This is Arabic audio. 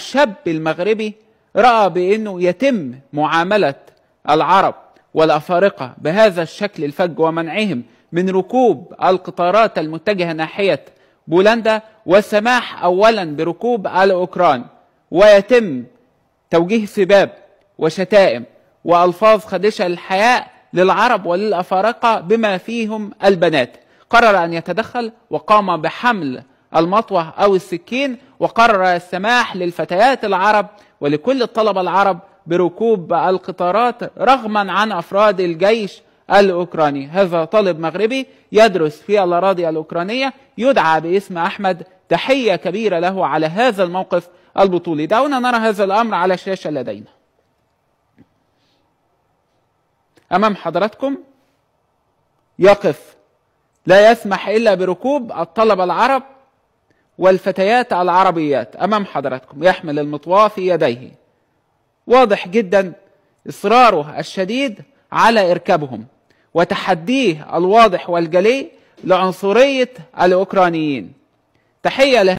الشاب المغربي راى بانه يتم معامله العرب والافارقه بهذا الشكل الفج ومنعهم من ركوب القطارات المتجهه ناحيه بولندا والسماح اولا بركوب الاوكران ويتم توجيه سباب وشتائم والفاظ خادشه الحياء للعرب وللافارقه بما فيهم البنات قرر ان يتدخل وقام بحمل المطوة أو السكين وقرر السماح للفتيات العرب ولكل الطلبة العرب بركوب القطارات رغما عن أفراد الجيش الأوكراني هذا طالب مغربي يدرس في الأراضي الأوكرانية يدعى باسم أحمد تحية كبيرة له على هذا الموقف البطولي دعونا نرى هذا الأمر على الشاشة لدينا أمام حضراتكم يقف لا يسمح إلا بركوب الطلبة العرب والفتيات على العربيات أمام حضراتكم يحمل المطواة في يديه واضح جدا إصراره الشديد على إركابهم وتحديه الواضح والجلي لعنصرية الأوكرانيين تحية له